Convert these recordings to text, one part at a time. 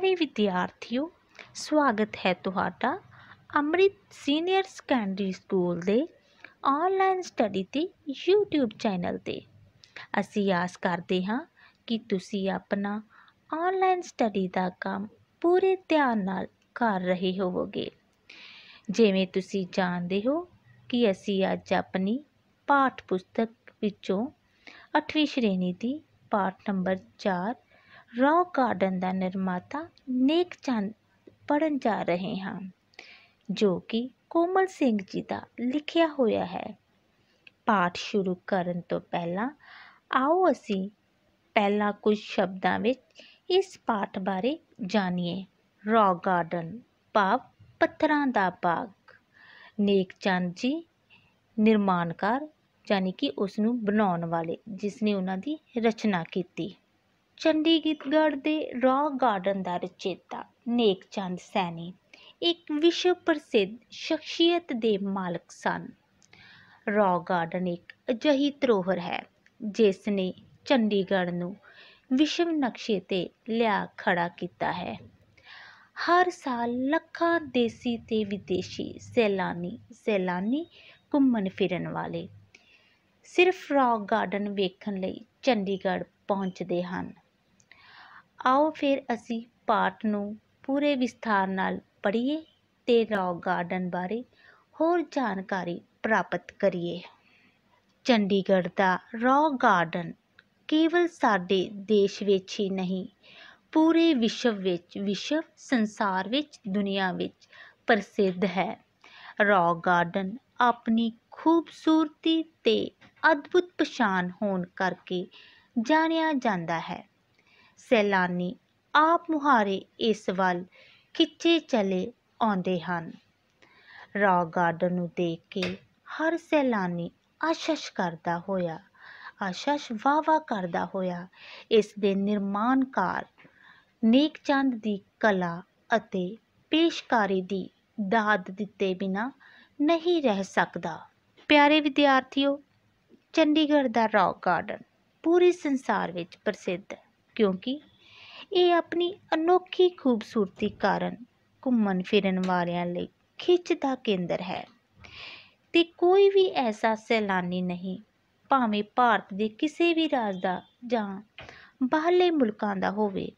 ਸਾਰੇ ਵਿਦਿਆਰਥੀਓ ਸਵਾਗਤ ਹੈ ਤੁਹਾਡਾ ਅੰਮ੍ਰਿਤ ਸੀਨੀਅਰ ਸਕੈਂਡਰੀ ਸਕੂਲ ਦੇ ਆਨਲਾਈਨ ਸਟੱਡੀ ਤੇ YouTube ਚੈਨਲ ਤੇ ਅਸੀਂ ਆਸ ਕਰਦੇ ਹਾਂ ਕਿ ਤੁਸੀਂ ਆਪਣਾ ਆਨਲਾਈਨ ਸਟੱਡੀ ਦਾ ਕੰਮ ਪੂਰੇ ਧਿਆਨ ਨਾਲ ਕਰ ਰਹੇ ਹੋਵੋਗੇ ਜਿਵੇਂ ਤੁਸੀਂ ਜਾਣਦੇ ਹੋ ਕਿ ਅਸੀਂ ਅੱਜ ਆਪਣੀ ਪਾਠ ਪੁਸਤਕ ਵਿੱਚੋਂ 8ਵੀਂ ਸ਼੍ਰੇਣੀ ਦੀ ਪਾਠ ਨੰਬਰ 4 ਰੌਕ ਗਾਰਡਨ ਦਾ ਨਿਰਮਾਤਾ ਨੇਕ ਚੰਦ ਪੜਨ ਜਾ ਰਹੇ ਹਾਂ ਜੋ ਕਿ ਕੋਮਲ ਸਿੰਘ ਜੀ ਦਾ ਲਿਖਿਆ ਹੋਇਆ ਹੈ ਪਾਠ ਸ਼ੁਰੂ ਕਰਨ ਤੋਂ ਪਹਿਲਾਂ ਆਓ ਅਸੀਂ ਪਹਿਲਾਂ ਕੁਝ ਸ਼ਬਦਾਂ ਵਿੱਚ ਇਸ ਪਾਠ ਬਾਰੇ ਜਾਣੀਏ ਰੌਕ ਗਾਰਡਨ ਪਾਪ ਪੱਥਰਾਂ ਦਾ ਬਾਗ ਨੇਕ ਚੰਦ ਜੀ ਨਿਰਮਾਣਕਾਰ ਯਾਨੀ ਕਿ ਉਸ ਨੂੰ ਬਣਾਉਣ ਵਾਲੇ ਜਿਸ ਨੇ ਉਹਨਾਂ ਦੀ ਰਚਨਾ ਕੀਤੀ ਚੰਡੀਗੜ੍ਹ ਦੇ ਰੌਕ ਗਾਰਡਨ ਦਾ ਰਚੇਤਾ ਨੇਕ ਚੰਦ ਸੈਣੀ ਇੱਕ ਵਿਸ਼ਵ ਪ੍ਰਸਿੱਧ ਸ਼ਖਸੀਅਤ ਦੇ ਮਾਲਕ ਸਨ ਰੌਕ ਗਾਰਡਨ ਇੱਕ ਅਜਿਹੀ ਧਰੋਹਰ ਹੈ ਜਿਸ ਨੇ ਚੰਡੀਗੜ੍ਹ ਨੂੰ ਵਿਸ਼ਵ ਨਕਸ਼ੇ ਤੇ ਲਿਆ ਖੜਾ ਕੀਤਾ ਹੈ ਹਰ ਸਾਲ ਲੱਖਾਂ ਦੇਸੀ ਤੇ ਵਿਦੇਸ਼ੀ ਸੈਲਾਨੀ ਸੈਲਾਨੀ ਘੁੰਮਣ ਫਿਰਨ ਵਾਲੇ ਸਿਰਫ ਰੌਕ ਗਾਰਡਨ ਵੇਖਣ ਲਈ ਚੰਡੀਗੜ੍ਹ ਪਹੁੰਚਦੇ ਹਨ ਆਓ ਫਿਰ ਅਸੀਂ ਪਾਠ ਨੂੰ ਪੂਰੇ ਵਿਸਥਾਰ ਨਾਲ ਪੜ੍ਹੀਏ ਤੇ ਰੌਕ ਗਾਰਡਨ ਬਾਰੇ ਹੋਰ ਜਾਣਕਾਰੀ ਪ੍ਰਾਪਤ ਕਰੀਏ ਚੰਡੀਗੜ੍ਹ ਦਾ ਰੌਕ ਗਾਰਡਨ ਕੇਵਲ ਸਾਡੇ ਦੇਸ਼ ਵਿੱਚ ਹੀ ਨਹੀਂ ਪੂਰੇ ਵਿਸ਼ਵ ਵਿੱਚ ਵਿਸ਼ਵ ਸੰਸਾਰ ਵਿੱਚ ਦੁਨੀਆ ਵਿੱਚ ਪ੍ਰਸਿੱਧ ਹੈ ਰੌਕ ਗਾਰਡਨ ਆਪਣੀ ਖੂਬਸੂਰਤੀ ਤੇ ਅਦਭੁਤ ਪਛਾਣ ਹੋਣ ਕਰਕੇ ਜਾਣਿਆ ਜਾਂਦਾ ਹੈ ਸੈਲਾਨੀ ਆਪ ਮੁਹਾਰੇ ਇਸ ਵੱਲ ਖਿੱਚੇ ਚਲੇ ਆਉਂਦੇ ਹਨ ਰਾਕ ਗਾਰਡਨ ਨੂੰ ਦੇਖ ਕੇ ਹਰ ਸੈਲਾਨੀ ਆਸ਼ਸ਼ ਕਰਦਾ ਹੋਇਆ ਆਸ਼ਸ਼ ਵਾਵਾ ਕਰਦਾ ਹੋਇਆ ਇਸ ਦੇ ਨਿਰਮਾਣਕਾਰ ਨੇਕ ਚੰਦ ਦੀ ਕਲਾ ਅਤੇ ਪੇਸ਼ਕਾਰੀ ਦੀ ਦਾਦ ਦਿੱਤੇ ਬਿਨਾ ਨਹੀਂ ਰਹਿ ਸਕਦਾ ਪਿਆਰੇ ਵਿਦਿਆਰਥੀਓ ਚੰਡੀਗੜ੍ਹ ਦਾ ਰੌਕ ਗਾਰਡਨ ਪੂਰੇ ਸੰਸਾਰ ਵਿੱਚ ਪ੍ਰਸਿੱਧ ਹੈ ਕਿਉਂਕਿ ਇਹ ਆਪਣੀ ਅਨੋਖੀ ਖੂਬਸੂਰਤੀ ਕਾਰਨ ਘੁੰਮਣ ਫਿਰਨ ਵਾਲਿਆਂ ਲਈ ਖਿੱਚ ਦਾ ਕੇਂਦਰ ਹੈ ਤੇ ਕੋਈ ਵੀ ਐਸਾ ਸੈਲਾਨੀ ਨਹੀਂ ਭਾਵੇਂ ਭਾਰਤ ਦੇ ਕਿਸੇ ਵੀ ਰਾਜ ਦਾ ਜਾਂ ਬਾਹਰਲੇ ਮੁਲਕਾਂ ਦਾ ਹੋਵੇ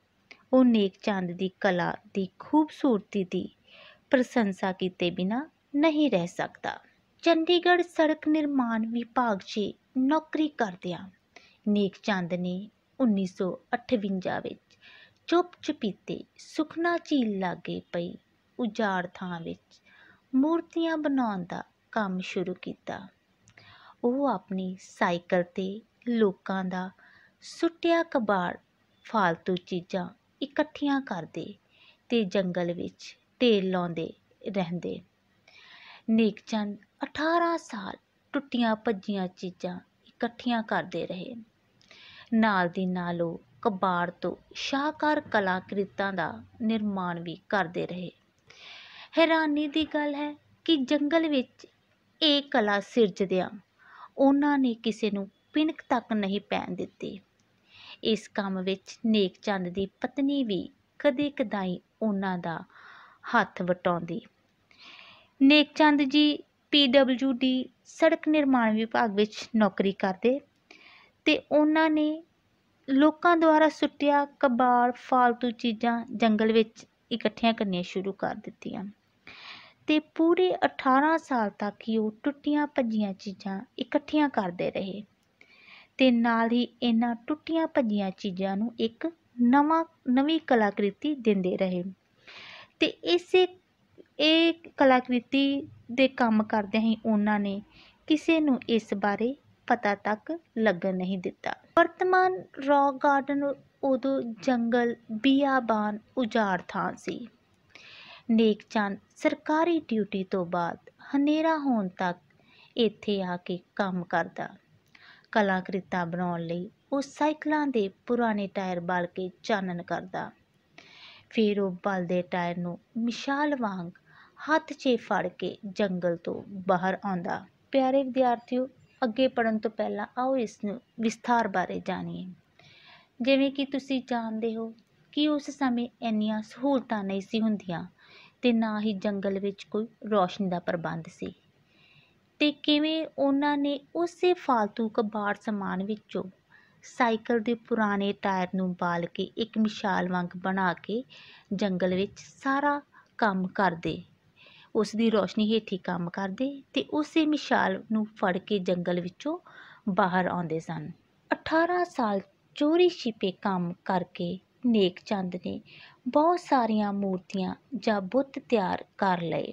ਉਹ ਨੇਕ ਚੰਦ ਦੀ ਕਲਾ ਦੀ ਖੂਬਸੂਰਤੀ ਦੀ ਪ੍ਰਸ਼ੰਸਾ ਕੀਤੇ ਬਿਨਾ ਨਹੀਂ ਰਹਿ ਸਕਦਾ ਚੰਡੀਗੜ੍ਹ ਸੜਕ ਨਿਰਮਾਣ ਵਿਭਾਗ 'ਚ ਨੌਕਰੀ ਕਰਦਿਆਂ ਨੇਕ ਚੰਦ ਨੇ ਉੱਨੀ ਸੌ ਅਠਵੰਜਾ ਵਿੱਚ ਚੁੱਪ ਚੁਪੀਤੇ ਸੁਖਨਾ ਝੀਲ ਲਾਗੇ ਪਈ ਉਜਾੜ ਥਾਂ ਵਿੱਚ ਮੂਰਤੀਆਂ ਬਣਾਉਣ ਦਾ ਕੰਮ ਸ਼ੁਰੂ ਕੀਤਾ ਉਹ ਆਪਣੀ ਸਾਈਕਲ ਤੇ ਲੋਕਾਂ ਦਾ ਸੁੱਟਿਆ ਕਬਾੜ ਫਾਲਤੂ ਚੀਜ਼ਾਂ ਇਕੱਠੀਆਂ ਕਰਦੇ ਤੇ ਜੰਗਲ ਵਿੱਚ ਤੇਲ ਲਾਉਂਦੇ ਰਹਿੰਦੇ ਨੇਕਚੰਦ 18 ਸਾਲ ਟੁੱਟੀਆਂ ਭੱਜੀਆਂ ਚੀਜ਼ਾਂ ਇਕੱਠੀਆਂ ਕਰਦੇ ਰਹੇ ਨਾਲ ਦੀ ਨਾਲ ਉਹ ਕਬਾੜ ਤੋਂ ਸ਼ਾਹਕਾਰ ਕਲਾਕ੍ਰਿਤਾਂ ਦਾ ਨਿਰਮਾਣ ਵੀ ਕਰਦੇ ਰਹੇ ਹੈਰਾਨੀ ਦੀ ਗੱਲ ਹੈ ਕਿ ਜੰਗਲ ਵਿੱਚ ਇਹ ਕਲਾ ਸਿਰਜਦਿਆਂ ਉਹਨਾਂ ਨੇ ਕਿਸੇ ਨੂੰ ਪਿੰਕ ਤੱਕ ਨਹੀਂ ਪੈਣ ਦਿੱਤੀ ਇਸ ਕੰਮ ਵਿੱਚ ਨੇਕ ਚੰਦ ਦੀ ਪਤਨੀ ਵੀ ਕਦੇ ਕਦਾਈ ਉਹਨਾਂ ਦਾ ਹੱਥ ਵਟਾਉਂਦੀ ਨੇਕ ਚੰਦ ਜੀ ਪੀਡਬਲਯੂਡੀ ਸੜਕ ਨਿਰਮਾਣ ਵਿਭਾਗ ਵਿੱਚ ਨੌਕਰੀ ਕਰਦੇ ਅਤੇ ਉਹਨਾਂ ਨੇ ਲੋਕਾਂ ਦੁਆਰਾ ਸੁੱਟਿਆ ਕਬਾੜ ਫਾਲਤੂ ਚੀਜ਼ਾਂ ਜੰਗਲ ਵਿੱਚ ਇਕੱਠੀਆਂ ਕਰਨੀਆਂ ਸ਼ੁਰੂ ਕਰ ਦਿੱਤੀਆਂ ਅਤੇ ਪੂਰੇ 18 ਸਾਲ ਤੱਕ ਹੀ ਉਹ ਟੁੱਟੀਆਂ ਭੱਜੀਆਂ ਚੀਜ਼ਾਂ ਇਕੱਠੀਆਂ ਕਰਦੇ ਰਹੇ ਅਤੇ ਨਾਲ ਹੀ ਇਹਨਾਂ ਟੁੱਟੀਆਂ ਭੱਜੀਆਂ ਚੀਜ਼ਾਂ ਨੂੰ ਇੱਕ ਨਵਾਂ ਨਵੀਂ ਕਲਾਕ੍ਰਿਤੀ ਦਿੰਦੇ ਰਹੇ ਅਤੇ ਇਸੇ ਇਹ ਕਲਾਕ੍ਰਿਤੀ ਦੇ ਕੰਮ ਕਰਦਿਆਂ ਹੀ ਉਹਨਾਂ ਨੇ ਕਿਸੇ ਨੂੰ ਇਸ ਬਾਰੇ ਪਤਾ ਤੱਕ ਲੱਗਣ ਨਹੀਂ ਦਿੱਤਾ ਵਰਤਮਾਨ ਰੌਕ ਗਾਰਡਨ ਉਦੋਂ ਜੰਗਲ ਬਿਆਬਾਨ ਉਜਾੜ ਥਾਂ ਸੀ ਨੇਕਚੰਦ ਸਰਕਾਰੀ ਡਿਊਟੀ ਤੋਂ ਬਾਅਦ ਹਨੇਰਾ ਹੋਣ ਤੱਕ ਇੱਥੇ ਆ ਕੇ ਕੰਮ ਕਰਦਾ ਕਲਾਕ੍ਰਿਤਾਂ ਬਣਾਉਣ ਲਈ ਉਹ ਸਾਈਕਲਾਂ ਦੇ ਪੁਰਾਣੇ ਟਾਇਰ ਬਲ ਕੇ ਚਾਨਣ ਕਰਦਾ ਫਿਰ ਉਹ ਬਲਦੇ ਟਾਇਰ ਨੂੰ ਮਿਸ਼ਾਲ ਵਾਂਗ ਹੱਥ 'ਚ ਫੜ ਕੇ ਜੰਗਲ ਤੋਂ ਬਾਹਰ ਆਉਂਦਾ ਪਿਆਰੇ ਵਿਦਿਆਰਥੀਓ ਅੱਗੇ ਪੜਨ ਤੋਂ ਪਹਿਲਾਂ ਆਓ ਇਸ ਨੂੰ ਵਿਸਥਾਰ ਬਾਰੇ ਜਾਣੀਏ ਜਿਵੇਂ ਕਿ ਤੁਸੀਂ ਜਾਣਦੇ ਹੋ ਕਿ ਉਸ ਸਮੇਂ ਇੰਨੀਆਂ ਸਹੂਲਤਾਂ ਨਹੀਂ ਸੀ ਹੁੰਦੀਆਂ ਤੇ ਨਾ ਹੀ ਜੰਗਲ ਵਿੱਚ ਕੋਈ ਰੋਸ਼ਨੀ ਦਾ ਪ੍ਰਬੰਧ ਸੀ ਤੇ ਕਿਵੇਂ ਉਹਨਾਂ ਨੇ ਉਸੇ ਫालतू ਕਬਾੜ ਸਮਾਨ ਵਿੱਚੋਂ ਸਾਈਕਲ ਦੇ ਪੁਰਾਣੇ ਟਾਇਰ ਨੂੰ ਬਾਲ ਕੇ ਇੱਕ ਮਿਸਾਲ ਵਾਂਗ ਬਣਾ ਕੇ ਜੰਗਲ ਵਿੱਚ ਸਾਰਾ ਕੰਮ ਕਰਦੇ ਉਸ ਦੀ ਰੋਸ਼ਨੀ ਹੇਠ ਹੀ ਕੰਮ ਕਰਦੇ ਤੇ ਉਸੇ ਮਿਸਾਲ ਨੂੰ ਫੜ ਕੇ ਜੰਗਲ ਵਿੱਚੋਂ ਬਾਹਰ ਆਉਂਦੇ ਸਨ 18 ਸਾਲ ਚੋਰੀ ਛਿਪੇ ਕੰਮ ਕਰਕੇ ਨੇਕ ਚੰਦ ਨੇ ਬਹੁਤ ਸਾਰੀਆਂ ਮੂਰਤੀਆਂ ਜਾਂ ਬੁੱਤ ਤਿਆਰ ਕਰ ਲਏ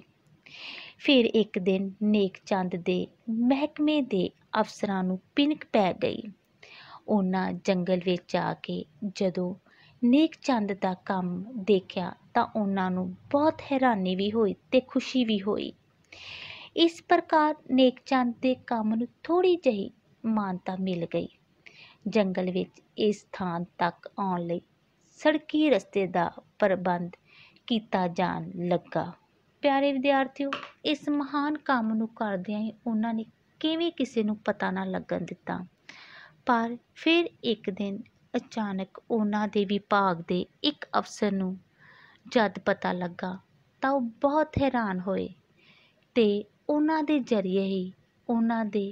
ਫਿਰ ਇੱਕ ਦਿਨ ਨੇਕ ਚੰਦ ਦੇ ਮਹਿਕਮੇ ਦੇ ਅਫਸਰਾਂ ਨੂੰ ਪਿੰਕ ਪੈ ਗਈ ਉਹਨਾਂ ਜੰਗਲ ਵਿੱਚ ਆ ਕੇ ਜਦੋਂ ਨੇਕ ਚੰਦ ਦਾ ਕੰਮ ਦੇਖਿਆ ਤਾਂ ਉਹਨਾਂ ਨੂੰ ਬਹੁਤ ਹੈਰਾਨੀ ਵੀ ਹੋਈ ਤੇ ਖੁਸ਼ੀ ਵੀ ਹੋਈ ਇਸ ਪ੍ਰਕਾਰ ਨੇਕਚੰਦ ਦੇ ਕੰਮ ਨੂੰ ਥੋੜੀ ਜਹੀ ਮਾਨਤਾ ਮਿਲ ਗਈ ਜੰਗਲ ਵਿੱਚ ਇਸ ਥਾਂ ਤੱਕ ਆਉਣ ਲਈ ਸੜਕੀ ਰਸਤੇ ਦਾ ਪ੍ਰਬੰਧ ਕੀਤਾ ਜਾਣ ਲੱਗਾ ਪਿਆਰੇ ਵਿਦਿਆਰਥੀਓ ਇਸ ਮਹਾਨ ਕੰਮ ਨੂੰ ਕਰਦਿਆਂ ਹੀ ਉਹਨਾਂ ਨੇ ਕਿਵੇਂ ਕਿਸੇ ਨੂੰ ਪਤਾ ਨਾ ਲੱਗਣ ਦਿੱਤਾ ਪਰ ਫਿਰ ਇੱਕ ਦਿਨ ਅਚਾਨਕ ਉਹਨਾਂ ਦੇ ਵਿਭਾਗ ਦੇ ਇੱਕ ਅਫਸਰ ਨੂੰ ਜਦ ਪਤਾ ਲੱਗਾ ਤਾਂ ਉਹ ਬਹੁਤ ਹੈਰਾਨ ਹੋਏ ਅਤੇ ਉਹਨਾਂ ਦੇ ਜ਼ਰੀਏ ਹੀ ਉਹਨਾਂ ਦੇ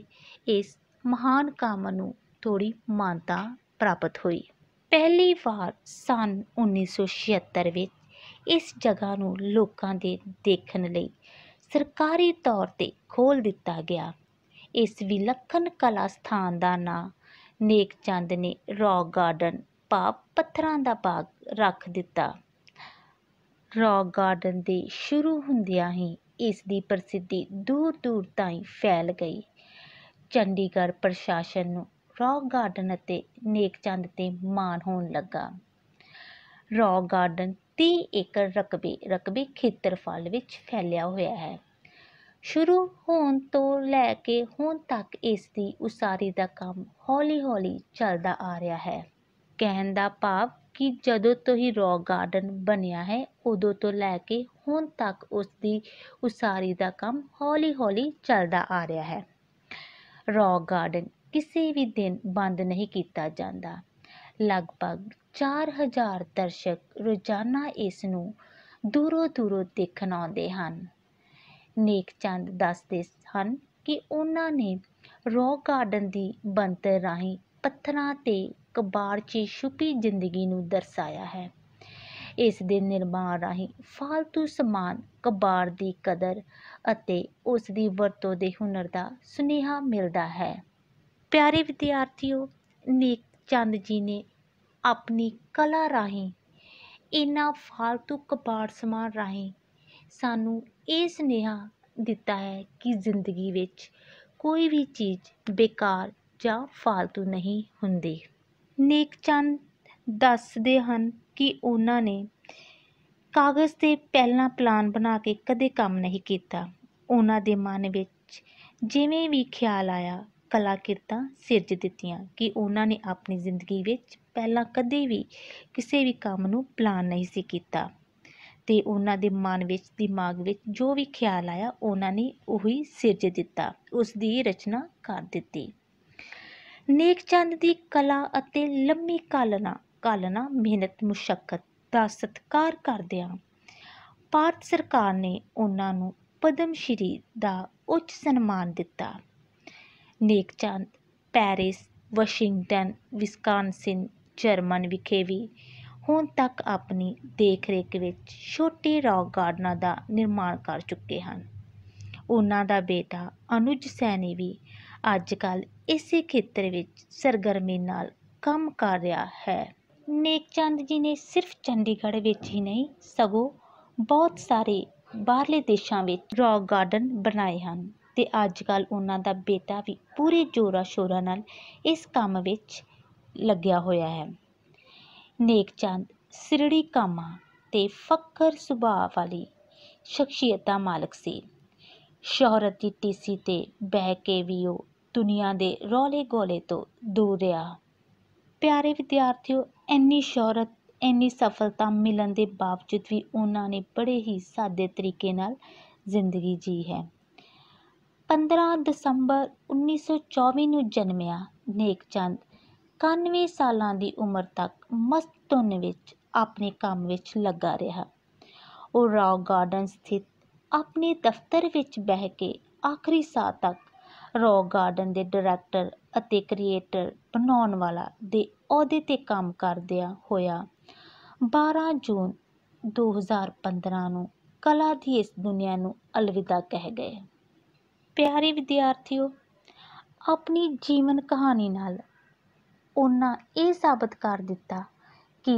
ਇਸ ਮਹਾਨ ਕੰਮ ਨੂੰ ਥੋੜ੍ਹੀ ਮਾਨਤਾ ਪ੍ਰਾਪਤ ਹੋਈ ਪਹਿਲੀ ਵਾਰ ਸੰਨ 1976 ਵਿੱਚ ਇਸ ਜਗ੍ਹਾ ਨੂੰ ਲੋਕਾਂ ਦੇ ਦੇਖਣ ਲਈ ਸਰਕਾਰੀ ਤੌਰ ਤੇ ਖੋਲ ਦਿੱਤਾ ਗਿਆ ਇਸ ਵਿਲੱਖਣ ਕਲਾ ਸਥਾਨ ਦਾ ਨਾਂ ਨੇਕ ਚੰਦ ਨੇ ਰੌਕ ਗਾਰਡਨ ਭਾਵ ਪੱਥਰਾਂ ਦਾ ਬਾਗ ਰੱਖ ਦਿੱਤਾ ਰੌਕ ਗਾਰਡਨ ਦੇ ਸ਼ੁਰੂ ਹੁੰਦਿਆਂ ਹੀ ਇਸ ਦੀ ਪ੍ਰਸਿੱਧੀ ਦੂਰ ਦੂਰ ਤਾਈਂ ਫੈਲ ਗਈ ਚੰਡੀਗੜ੍ਹ ਪ੍ਰਸ਼ਾਸਨ ਨੂੰ ਰੌਕ ਗਾਰਡਨ ਅਤੇ ਨੇਕਚੰਦ 'ਤੇ ਮਾਣ ਹੋਣ ਲੱਗਾ ਰੌਕ ਗਾਰਡਨ 30 ਏਕੜ ਰਕਬੇ ਰਕਬੇ ਖੇਤਰਫਲ ਵਿੱਚ ਫੈਲਿਆ ਹੋਇਆ ਹੈ ਸ਼ੁਰੂ ਹੋਣ ਤੋਂ ਲੈ ਕੇ ਹੁਣ ਤੱਕ ਇਸ ਦੀ ਉਸਾਰੀ ਦਾ ਕੰਮ ਹੌਲੀ-ਹੌਲੀ ਚੱਲਦਾ ਆ ਰਿਹਾ ਹੈ ਕਹਿਣ ਦਾ ਭਾਵ ਕਿ ਜਦੋਂ ਤੋਂ ਹੀ ਰੌਕ ਗਾਰਡਨ ਬਣਿਆ ਹੈ ਉਦੋਂ ਤੋਂ ਲੈ ਕੇ ਹੁਣ ਤੱਕ ਉਸ ਦੀ ਉਸਾਰੀ ਦਾ ਕੰਮ ਹੌਲੀ ਹੌਲੀ ਚੱਲਦਾ ਆ ਰਿਹਾ ਹੈ ਰੌਕ ਗਾਰਡਨ ਕਿਸੇ ਵੀ ਦਿਨ ਬੰਦ ਨਹੀਂ ਕੀਤਾ ਜਾਂਦਾ ਲਗਭਗ 4000 ਦਰਸ਼ਕ ਰੋਜ਼ਾਨਾ ਇਸ ਨੂੰ ਦੂਰੋਂ ਦੂਰੋਂ ਦੇਖਣ ਆਉਂਦੇ ਹਨ ਨੇਕ ਚੰਦ ਦੱਸਦੇ ਹਨ ਕਿ ਉਹਨਾਂ ਨੇ ਰੌਕ ਗਾਰਡਨ ਦੀ ਬਣਤਰ ਰਾਹੀਂ ਪੱਥਰਾਂ ਤੇ ਕਬਾੜ 'ਚ ਛੁਪੀ ਜ਼ਿੰਦਗੀ ਨੂੰ ਦਰਸਾਇਆ ਹੈ ਇਸ ਦੇ ਨਿਰਮਾਣ ਰਾਹੀਂ ਫਾਲਤੂ ਸਮਾਨ ਕਬਾੜ ਦੀ ਕਦਰ ਅਤੇ ਉਸ ਦੀ ਵਰਤੋਂ ਦੇ ਹੁਨਰ ਦਾ ਸੁਨੇਹਾ ਮਿਲਦਾ ਹੈ ਪਿਆਰੇ ਵਿਦਿਆਰਥੀਓ ਨੀਕ ਚੰਦ ਜੀ ਨੇ ਆਪਣੀ ਕਲਾ ਰਾਹੀਂ ਇਨਾ ਫਾਲਤੂ ਕਬਾੜ ਸਮਾਨ ਰਾਹੀਂ ਸਾਨੂੰ ਇਹ ਸੁਨੇਹਾ ਦਿੱਤਾ ਹੈ ਕਿ ਜ਼ਿੰਦਗੀ ਵਿੱਚ ਕੋਈ ਵੀ ਚੀਜ਼ ਬੇਕਾਰ ਜਾਂ ਫਾਲਤੂ ਨਹੀਂ ਹੁੰਦੀ ਨੇਕ ਚੰਦ ਦੱਸਦੇ ਹਨ ਕਿ ਉਹਨਾਂ ਨੇ ਕਾਗਜ਼ 'ਤੇ ਪਹਿਲਾਂ ਪਲਾਨ ਬਣਾ ਕੇ ਕਦੇ ਕੰਮ ਨਹੀਂ ਕੀਤਾ ਉਹਨਾਂ ਦੇ ਮਨ ਵਿੱਚ ਜਿਵੇਂ ਵੀ ਖਿਆਲ ਆਇਆ ਕਲਾਕਿਰਤਾ ਸਿਰਜ ਦਿੱਤੀਆਂ ਕਿ ਉਹਨਾਂ ਨੇ ਆਪਣੀ ਜ਼ਿੰਦਗੀ ਵਿੱਚ ਪਹਿਲਾਂ ਕਦੇ ਵੀ ਕਿਸੇ ਵੀ ਕੰਮ ਨੂੰ ਪਲਾਨ ਨਹੀਂ ਸੀ ਕੀਤਾ ਤੇ ਉਹਨਾਂ ਦੇ ਮਨ ਵਿੱਚ ਦਿਮਾਗ ਵਿੱਚ ਜੋ ਵੀ ਖਿਆਲ ਆਇਆ ਉਹਨਾਂ ਨੇ ਉਹੀ ਸਿਰਜ ਦਿੱਤਾ ਉਸ ਦੀ ਰਚਨਾ ਕਰ ਦਿੱਤੀ ਨੇਕ ਚੰਦ ਦੀ ਕਲਾ ਅਤੇ ਲੰਮੀ ਕਾਲਨਾ ਕਾਲਨਾ ਮਿਹਨਤ ਮੁਸ਼ਕਲ ਦਾ ਸਤਿਕਾਰ ਕਰਦਿਆਂ ਭਾਰਤ ਸਰਕਾਰ ਨੇ ਉਹਨਾਂ ਨੂੰ ਪਦਮ ਸ਼੍ਰੀ ਦਾ ਉੱਚ ਸਨਮਾਨ ਦਿੱਤਾ Nek Chand Paris Washington Wisconsin German ਵਿਖੇ ਵੀ ਹੁਣ ਤੱਕ ਆਪਣੀ ਦੇਖਰੇਖ ਵਿੱਚ ਛੋਟੇ ਰੌਕ ਗਾਰਡਨਾਂ ਦਾ ਨਿਰਮਾਣ ਕਰ ਚੁੱਕੇ ਹਨ ਉਹਨਾਂ ਦਾ ਬੇਟਾ ਅਨੁਜ ਸੈਣੀ ਵੀ ਅੱਜ ਕੱਲ੍ਹ ਇਸੇ ਖੇਤਰ ਵਿੱਚ ਸਰਗਰਮੀ ਨਾਲ ਕੰਮ ਕਰ ਰਿਹਾ ਹੈ ਨੇਕ ਚੰਦ ਜੀ ਨੇ ਸਿਰਫ ਚੰਡੀਗੜ੍ਹ ਵਿੱਚ ਹੀ ਨਹੀਂ ਸਗੋਂ ਬਹੁਤ ਸਾਰੇ ਬਾਹਰਲੇ ਦੇਸ਼ਾਂ ਵਿੱਚ ਰੌਕ ਗਾਰਡਨ ਬਣਾਏ ਹਨ ਤੇ ਅੱਜ ਕੱਲ ਉਹਨਾਂ ਦਾ ਬੇਟਾ ਵੀ ਪੂਰੇ ਜੋਰਾ ਸ਼ੋਰਾ ਨਾਲ ਇਸ ਕੰਮ ਵਿੱਚ ਲੱਗਿਆ ਹੋਇਆ ਹੈ ਨੇਕ ਚੰਦ ਸਿਰੜੀ ਕਾਮਾ ਤੇ ਫੱਕਰ ਸੁਭਾਅ ਵਾਲੀ ਸ਼ਖਸੀਅਤ ਦਾ ਮਾਲਕ ਸੀ ਸ਼ੋਹਰਤ ਦੀ ਟੀਸੀ 'ਤੇ ਬਹਿ ਕੇ ਵੀ ਉਹ ਦੁਨੀਆ ਦੇ ਰੌਲੇ ਗੋਲੇ ਤੋਂ ਦੂਰ ਰਿਹਾ ਪਿਆਰੇ ਵਿਦਿਆਰਥੀਓ ਇੰਨੀ ਸ਼ੋਹਰਤ ਇੰਨੀ ਸਫਲਤਾ ਮਿਲਣ ਦੇ ਬਾਵਜੂਦ ਵੀ ਉਹਨਾਂ ਨੇ ਬੜੇ ਹੀ ਸਾਦੇ ਤਰੀਕੇ ਨਾਲ ਜ਼ਿੰਦਗੀ ਜੀ ਹੈ 15 ਦਸੰਬਰ 1924 ਨੂੰ ਜਨਮਿਆ ਚੰਦ 91 ਸਾਲਾਂ ਦੀ ਉਮਰ ਤੱਕ ਮਸਤ ਵਿੱਚ ਆਪਣੇ ਕੰਮ ਵਿੱਚ ਲੱਗਾ ਰਿਹਾ ਉਹ ਰੌਕ ਗਾਰਡਨ ਸਥਿਤ ਆਪਣੇ ਦਫ਼ਤਰ ਵਿੱਚ ਬਹਿ ਕੇ ਆਖਰੀ ਸਾਹ ਤੱਕ ਰੌਕ ਗਾਰਡਨ ਦੇ ਡਾਇਰੈਕਟਰ ਅਤੇ ਕ੍ਰੀਏਟਰ ਬਣਾਉਣ ਵਾਲਾ ਦੇ ਅਹੁਦੇ 'ਤੇ ਕੰਮ ਕਰਦਿਆਂ ਹੋਇਆ ਬਾਰਾਂ ਜੂਨ ਦੋ ਹਜ਼ਾਰ ਪੰਦਰਾਂ ਨੂੰ ਕਲਾ ਦੀ ਇਸ ਦੁਨੀਆ ਨੂੰ ਅਲਵਿਦਾ ਕਹਿ ਗਏ ਪਿਆਰੇ ਵਿਦਿਆਰਥੀਓ ਆਪਣੀ ਜੀਵਨ ਕਹਾਣੀ ਨਾਲ ਉਹਨਾਂ ਇਹ ਸਾਬਤ ਕਰ ਦਿੱਤਾ ਕਿ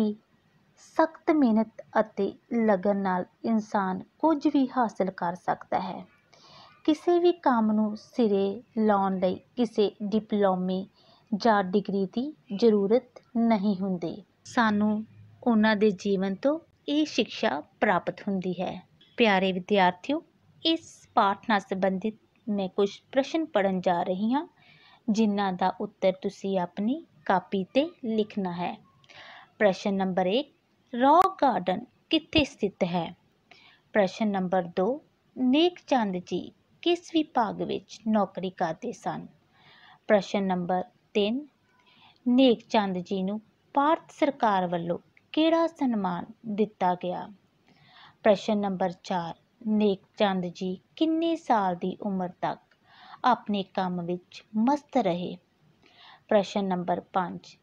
ਸਖਤ ਮਿਹਨਤ ਅਤੇ ਲਗਨ ਨਾਲ ਇਨਸਾਨ ਕੁਝ ਵੀ ਹਾਸਲ ਕਰ ਸਕਦਾ ਹੈ ਕਿਸੇ ਵੀ ਕੰਮ ਨੂੰ ਸਿਰੇ ਲਾਉਣ ਲਈ ਕਿਸੇ ਡਿਪਲੋਮੇ ਜਾਂ ਡਿਗਰੀ ਦੀ ਜ਼ਰੂਰਤ ਨਹੀਂ ਹੁੰਦੀ ਸਾਨੂੰ ਉਹਨਾਂ ਦੇ ਜੀਵਨ ਤੋਂ ਇਹ ਸਿੱਖਿਆ ਪ੍ਰਾਪਤ ਹੁੰਦੀ ਹੈ ਪਿਆਰੇ ਵਿਦਿਆਰਥੀਓ ਇਸ ਪਾਠ ਨਾਲ ਸੰਬੰਧਿਤ ਮੈਂ ਕੁਝ ਪ੍ਰਸ਼ਨ ਪੜਨ ਜਾ ਰਹੀ ਹਾਂ ਜਿਨ੍ਹਾਂ ਦਾ ਉੱਤਰ ਤੁਸੀਂ ਆਪਣੀ ਕਾਪੀ ਤੇ ਲਿਖਣਾ ਹੈ ਪ੍ਰਸ਼ਨ ਨੰਬਰ 1 ਰੌਕ ਗਾਰਡਨ ਕਿੱਥੇ ਸਥਿਤ ਹੈ ਪ੍ਰਸ਼ਨ ਨੰਬਰ 2 ਨੇਕ ਚੰਦ ਜੀ ਕਿਸ ਵਿਭਾਗ ਵਿੱਚ ਨੌਕਰੀ ਕਰਦੇ ਸਨ ਪ੍ਰਸ਼ਨ ਨੰਬਰ 3 ਨੇਕ ਚੰਦ ਜੀ ਨੂੰ ਭਾਰਤ ਸਰਕਾਰ ਵੱਲੋਂ ਕਿਹੜਾ ਸਨਮਾਨ ਦਿੱਤਾ ਗਿਆ ਪ੍ਰਸ਼ਨ ਨੰਬਰ 4 ਨੇਕ ਚੰਦ ਜੀ ਕਿੰਨੇ ਸਾਲ ਦੀ ਉਮਰ ਤੱਕ ਆਪਣੇ ਕੰਮ ਵਿੱਚ ਮਸਤ ਰਹੇ ਪ੍ਰਸ਼ਨ ਨੰਬਰ 5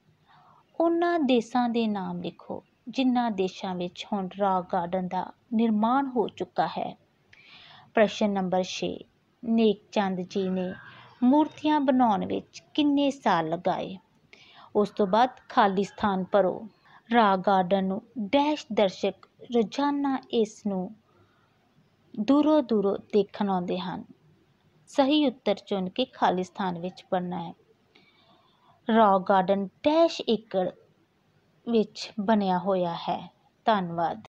ਉਹਨਾਂ ਦੇਸ਼ਾਂ ਦੇ ਨਾਮ ਲਿਖੋ ਜਿਨ੍ਹਾਂ ਦੇਸ਼ਾਂ ਵਿੱਚ ਹੁਣ ਰਾਕ ਗਾਰਡਨ ਦਾ ਨਿਰਮਾਣ ਹੋ ਚੁੱਕਾ ਹੈ ਪ੍ਰਸ਼ਨ ਨੰਬਰ 6 ਨੇਕ ਚੰਦ ਜੀ ਨੇ ਮੂਰਤੀਆਂ ਬਣਾਉਣ ਵਿੱਚ ਕਿੰਨੇ ਸਾਲ ਲਗਾਏ ਉਸ ਤੋਂ ਬਾਅਦ ਖਾਲੀ ਸਥਾਨ ਭਰੋ ਰਾਕ ਗਾਰਡਨ ਨੂੰ ਡੈਸ਼ ਦਰਸ਼ਕ ਰੋਜ਼ਾਨਾ ਇਸ ਨੂੰ ਦੂਰੋਂ ਦੂਰੋਂ ਦੇਖਣ ਆਉਂਦੇ ਹਨ ਸਹੀ ਉੱਤਰ ਚੁਣ ਕੇ ਖਾਲੀ ਸਥਾਨ ਵਿੱਚ ਭਰਨਾ ਹੈ ਰਾਕ ਗਾਰਡਨ ਡੈਸ਼ ਏਕੜ ਵਿੱਚ ਬਣਿਆ ਹੋਇਆ ਹੈ ਧੰਨਵਾਦ